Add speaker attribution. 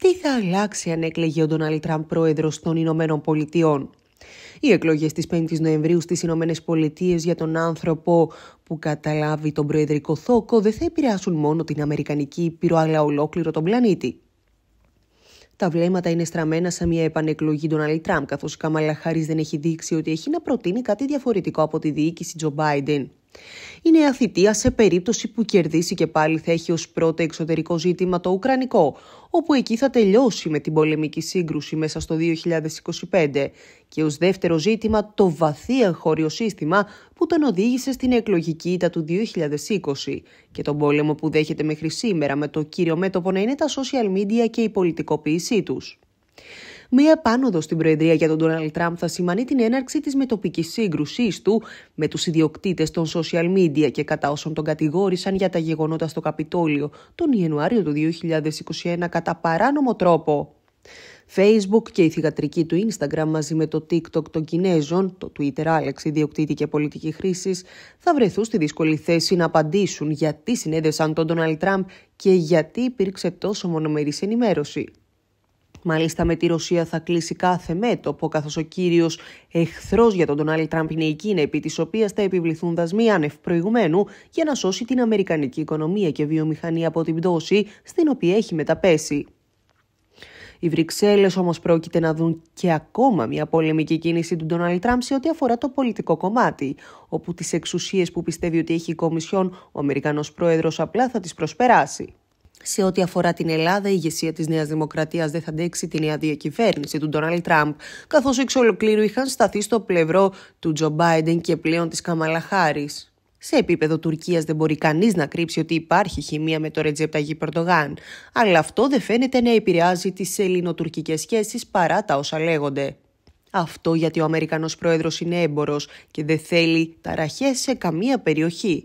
Speaker 1: τι θα αλλάξει αν έκλεγε ο Ντόναλτ Τραμπ πρόεδρος των Ηνωμένων Πολιτειών. Οι εκλογές της 5η Νοεμβρίου στις Ηνωμένες Πολιτείες για τον άνθρωπο που καταλάβει τον προεδρικό θόκο δεν θα επηρεάσουν μόνο την Αμερικανική Ήπειρο αλλά ολόκληρο τον πλανήτη. Τα βλέμματα είναι στραμμένα σε μια επανεκλογή Ντόναλτ Τραμπ, καθώς η Καμάλα δεν έχει δείξει ότι έχει να προτείνει κάτι διαφορετικό από τη διοίκηση Τζο Μπάιντεν. Η Νέα Θητεία σε περίπτωση που κερδίσει και πάλι θα έχει ως πρώτο εξωτερικό ζήτημα το Ουκρανικό, όπου εκεί θα τελειώσει με την πολεμική σύγκρουση μέσα στο 2025 και ως δεύτερο ζήτημα το βαθύ εγχώριο σύστημα που τον οδήγησε στην εκλογική ήττα του 2020 και τον πόλεμο που δέχεται μέχρι σήμερα με το κύριο μέτωπο να είναι τα social media και η πολιτικοποίησή τους. Μία επάνωδο στην Προεδρία για τον Ντόναλτ Τραμπ θα σημανεί την έναρξη της μετοπικής σύγκρουση του με τους ιδιοκτήτες των social media και κατά όσων τον κατηγόρησαν για τα γεγονότα στο Καπιτόλιο τον Ιανουάριο του 2021 κατά παράνομο τρόπο. Facebook και η θηγατρική του Instagram μαζί με το TikTok των Κινέζων, το Twitter Alex, ιδιοκτήτη και πολιτική χρήσης, θα βρεθούν στη δύσκολη θέση να απαντήσουν γιατί συνέδεσαν τον Donald Τραμπ και γιατί υπήρξε τόσο μονομερής ενημέρωση. Μάλιστα με τη Ρωσία θα κλείσει κάθε μέτωπο, καθώς ο κύριος εχθρός για τον Ντονάλι Τραμπ είναι η Κίνα, επί της οποίας θα επιβληθούν δασμοί άνευ προηγουμένου για να σώσει την αμερικανική οικονομία και βιομηχανία από την πτώση στην οποία έχει μεταπέσει. Οι Βρυξέλλες όμως πρόκειται να δουν και ακόμα μια πολεμική κίνηση του Ντόναλτ Τραμπ σε ό,τι αφορά το πολιτικό κομμάτι, όπου τις εξουσίες που πιστεύει ότι έχει η Κομισιόν, ο Αμερικανός Πρόεδρος απλά θα τις προσπεράσει σε ό,τι αφορά την Ελλάδα, η ηγεσία της Νέας Δημοκρατίας δεν θα αντέξει τη νέα διακυβέρνηση του Ντόναλτ Τραμπ, καθώς εξ ολοκλήρου είχαν σταθεί στο πλευρό του Τζο Μπάιντεν και πλέον της Καμαλα Σε επίπεδο Τουρκίας δεν μπορεί κανείς να κρύψει ότι υπάρχει χημεία με το Ρετζέπ Ταγί αλλά αυτό δεν φαίνεται να επηρεάζει τις ελληνοτουρκικές σχέσεις παρά τα όσα λέγονται. Αυτό γιατί ο Αμερικανός πρόεδρος είναι έμπορος και δεν θέλει ταραχές σε καμία περιοχή.